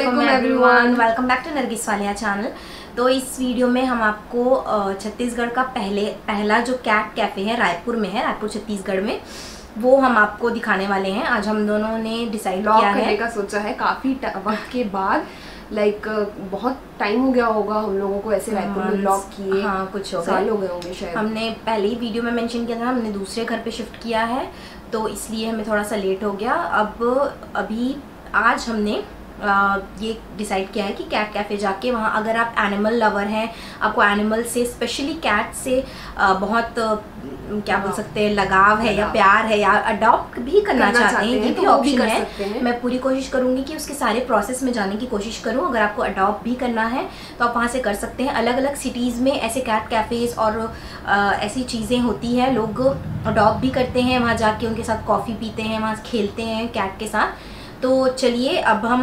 Everyone welcome back to Nargis Walia channel तो इस video में हम आपको छत्तीसगढ़ का पहले पहला जो कैट कैफ़े है रायपुर में है रायपुर छत्तीसगढ़ में वो हम आपको दिखाने वाले हैं आज हम दोनों ने डिसाइड किया है का सोचा है काफ़ी वक्त के बाद लाइक like, बहुत टाइम हो गया होगा हम लोगों को ऐसे रायपुर में ब्लॉक हम्म, किए हाँ कुछ हो साल हो गए होंगे शायद हमने पहले ही वीडियो में मेंशन किया था हमने दूसरे घर पे शिफ्ट किया है तो इसलिए हमें थोड़ा सा लेट हो गया अब अभी आज हमने ये डिसाइड किया है कि कैट कैफ़े जाके वहाँ अगर आप एनिमल लवर हैं आपको एनिमल से स्पेशली कैट से बहुत क्या बोल हाँ। सकते हैं लगाव है या प्यार है या अडॉप्ट भी करना, करना चाहते हैं ये भी ऑप्शन तो है मैं पूरी कोशिश करूँगी कि उसके सारे प्रोसेस में जाने की कोशिश करूँ अगर आपको अडॉप्ट भी करना है तो आप वहाँ से कर सकते हैं अलग अलग सिटीज़ में ऐसे कैट कैफ़ेज़ और ऐसी चीज़ें होती हैं लोग अडॉप्ट भी करते हैं वहाँ जाके उनके साथ कॉफ़ी पीते हैं वहाँ खेलते हैं कैट के साथ तो चलिए अब हम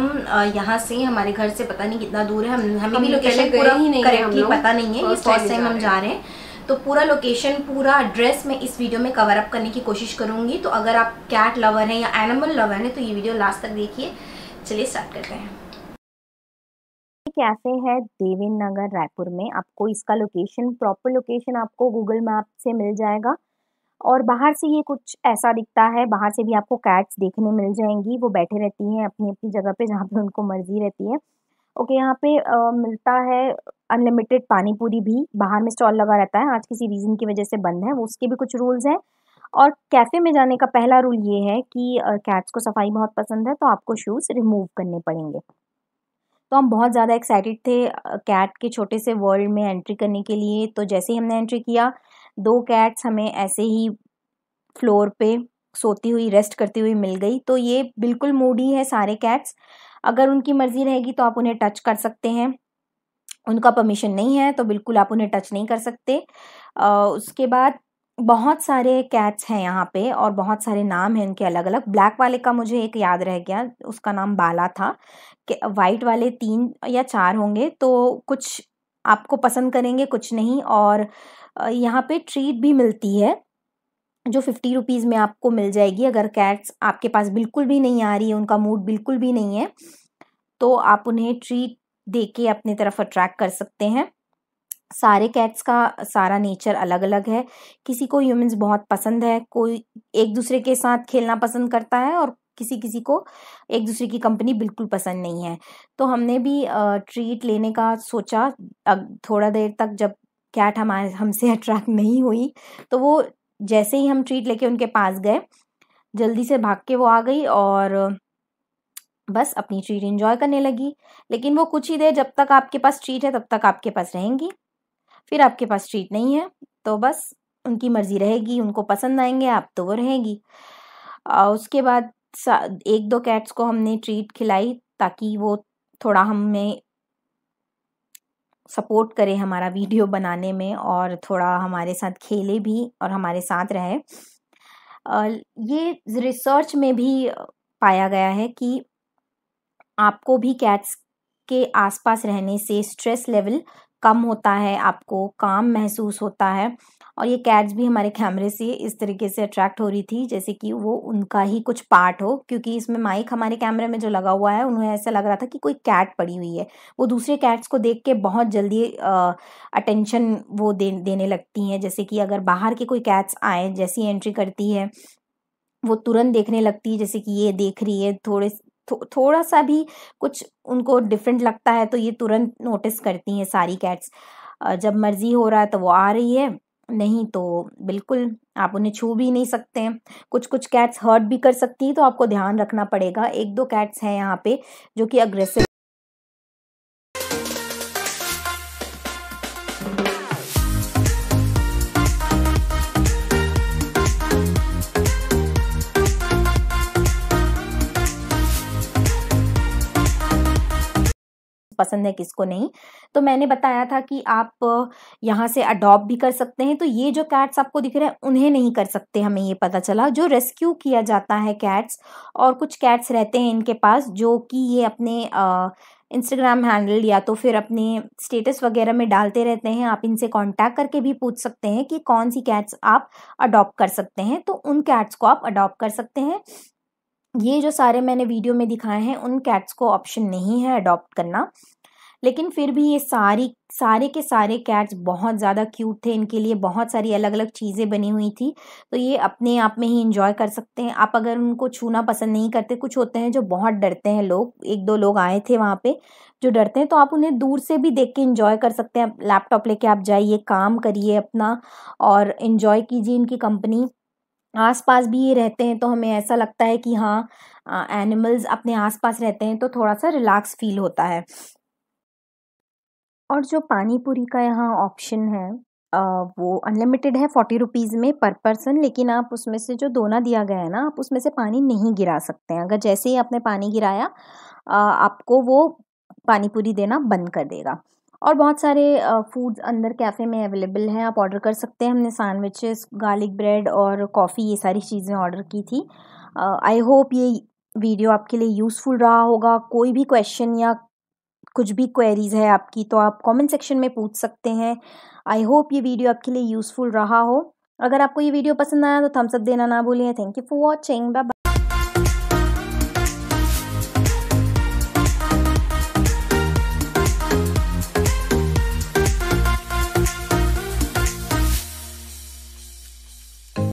यहाँ से हमारे घर से पता नहीं कितना दूर है हम हमें भी लोकेशन पूरा ही नहीं करेक्टली पता नहीं है फर्स्ट टाइम हम जा रहे हैं तो पूरा लोकेशन पूरा एड्रेस मैं इस वीडियो में कवर अप करने की कोशिश करूंगी तो अगर आप कैट लवर हैं या एनिमल लवर हैं तो ये वीडियो लास्ट तक देखिए चलिए स्टार्ट करते हैं कैफ़े है देवेंद्र नगर रायपुर में आपको इसका लोकेशन प्रॉपर लोकेशन आपको गूगल मैप से मिल जाएगा और बाहर से ये कुछ ऐसा दिखता है बाहर से भी आपको कैट्स देखने मिल जाएंगी वो बैठे रहती हैं अपनी अपनी जगह पे जहाँ पे उनको मर्जी रहती है ओके यहाँ पे आ, मिलता है अनलिमिटेड पानी पूरी भी बाहर में स्टॉल लगा रहता है आज किसी रीज़न की वजह से बंद है वो उसके भी कुछ रूल्स हैं और कैफ़े में जाने का पहला रूल ये है कि कैट्स को सफाई बहुत पसंद है तो आपको शूज़ रिमूव करने पड़ेंगे तो हम बहुत ज़्यादा एक्साइटेड थे कैट के छोटे से वर्ल्ड में एंट्री करने के लिए तो जैसे ही हमने एंट्री किया दो कैट्स हमें ऐसे ही फ्लोर पे सोती हुई रेस्ट करती हुई मिल गई तो ये बिल्कुल मूडी है सारे कैट्स अगर उनकी मर्ज़ी रहेगी तो आप उन्हें टच कर सकते हैं उनका परमिशन नहीं है तो बिल्कुल आप उन्हें टच नहीं कर सकते आ, उसके बाद बहुत सारे कैट्स हैं यहाँ पे और बहुत सारे नाम हैं उनके अलग अलग ब्लैक वाले का मुझे एक याद रह गया उसका नाम बाला था वाइट वाले तीन या चार होंगे तो कुछ आपको पसंद करेंगे कुछ नहीं और यहाँ पे ट्रीट भी मिलती है जो फिफ्टी रुपीज़ में आपको मिल जाएगी अगर कैट्स आपके पास बिल्कुल भी नहीं आ रही है उनका मूड बिल्कुल भी नहीं है तो आप उन्हें ट्रीट दे के अपनी तरफ अट्रैक्ट कर सकते हैं सारे कैट्स का सारा नेचर अलग अलग है किसी को ह्यूमंस बहुत पसंद है कोई एक दूसरे के साथ खेलना पसंद करता है और किसी किसी को एक दूसरे की कंपनी बिल्कुल पसंद नहीं है तो हमने भी ट्रीट लेने का सोचा थोड़ा देर तक जब कैट हमारे हमसे अट्रैक्ट नहीं हुई तो वो जैसे ही हम ट्रीट लेके उनके पास गए जल्दी से भाग के वो आ गई और बस अपनी ट्रीट इन्जॉय करने लगी लेकिन वो कुछ ही देर जब तक आपके पास ट्रीट है तब तक आपके पास रहेंगी फिर आपके पास ट्रीट नहीं है तो बस उनकी मर्ज़ी रहेगी उनको पसंद आएंगे आप तो वो रहेगी उसके बाद एक दो कैट्स को हमने ट्रीट खिलाई ताकि वो थोड़ा हमें सपोर्ट करे हमारा वीडियो बनाने में और थोड़ा हमारे साथ खेले भी और हमारे साथ रहे ये रिसर्च में भी पाया गया है कि आपको भी कैट्स के आसपास रहने से स्ट्रेस लेवल कम होता है आपको काम महसूस होता है और ये कैट्स भी हमारे कैमरे से इस तरीके से अट्रैक्ट हो रही थी जैसे कि वो उनका ही कुछ पार्ट हो क्योंकि इसमें माइक हमारे कैमरे में जो लगा हुआ है उन्हें ऐसा लग रहा था कि कोई कैट पड़ी हुई है वो दूसरे कैट्स को देख के बहुत जल्दी अटेंशन वो दे देने लगती हैं जैसे कि अगर बाहर के कोई कैट्स आए जैसी एंट्री करती है वो तुरंत देखने लगती है जैसे कि ये देख रही है थोड़े थो, थोड़ा सा भी कुछ उनको डिफरेंट लगता है तो ये तुरंत नोटिस करती हैं सारी कैट्स जब मर्जी हो रहा है तो वो आ रही है नहीं तो बिल्कुल आप उन्हें छू भी नहीं सकते हैं कुछ कुछ कैट्स हर्ट भी कर सकती हैं तो आपको ध्यान रखना पड़ेगा एक दो कैट्स हैं यहाँ पे जो कि अग्रेसिव पसंद है किसको नहीं तो मैंने बताया था कि आप यहाँ से अडॉप्ट भी कर सकते हैं तो ये जो कैट्स आपको दिख रहे हैं उन्हें नहीं कर सकते हमें ये पता चला जो रेस्क्यू किया जाता है कैट्स और कुछ कैट्स रहते हैं इनके पास जो कि ये अपने इंस्टाग्राम हैंडल या तो फिर अपने स्टेटस वगैरह में डालते रहते हैं आप इनसे कांटेक्ट करके भी पूछ सकते हैं कि कौन सी कैट्स आप अडॉप्ट कर सकते हैं तो उन कैट्स को आप अडॉप्ट कर सकते हैं ये जो सारे मैंने वीडियो में दिखाए हैं उन कैट्स को ऑप्शन नहीं है अडॉप्ट करना लेकिन फिर भी ये सारी सारे के सारे कैट्स बहुत ज़्यादा क्यूट थे इनके लिए बहुत सारी अलग अलग चीज़ें बनी हुई थी तो ये अपने आप में ही इंजॉय कर सकते हैं आप अगर उनको छूना पसंद नहीं करते कुछ होते हैं जो बहुत डरते हैं लोग एक दो लोग आए थे वहाँ पे जो डरते हैं तो आप उन्हें दूर से भी देख के इन्जॉय कर सकते हैं लैपटॉप लेके आप जाइए काम करिए अपना और इन्जॉय कीजिए इनकी कंपनी आसपास भी ये रहते हैं तो हमें ऐसा लगता है कि हाँ एनिमल्स अपने आसपास रहते हैं तो थोड़ा सा रिलैक्स फील होता है और जो पानी पूरी का यहाँ ऑप्शन है आ, वो अनलिमिटेड है फोर्टी रुपीज़ में पर पर्सन लेकिन आप उसमें से जो दोना दिया गया है ना आप उसमें से पानी नहीं गिरा सकते हैं अगर जैसे ही आपने पानी गिराया आ, आपको वो पानी पूरी देना बंद कर देगा और बहुत सारे फूड्स अंदर कैफ़े में अवेलेबल हैं आप ऑर्डर कर सकते हैं हमने सैंडविचेस गार्लिक ब्रेड और कॉफ़ी ये सारी चीज़ें ऑर्डर की थी आई होप ये वीडियो आपके लिए यूज़फुल रहा होगा कोई भी क्वेश्चन या कुछ भी क्वेरीज़ है आपकी तो आप कमेंट सेक्शन में पूछ सकते हैं आई होप ये वीडियो आपके लिए यूज़फुल रहा हो अगर आपको ये वीडियो पसंद आया तो थम्सअप देना ना भूलें thank you for watching bye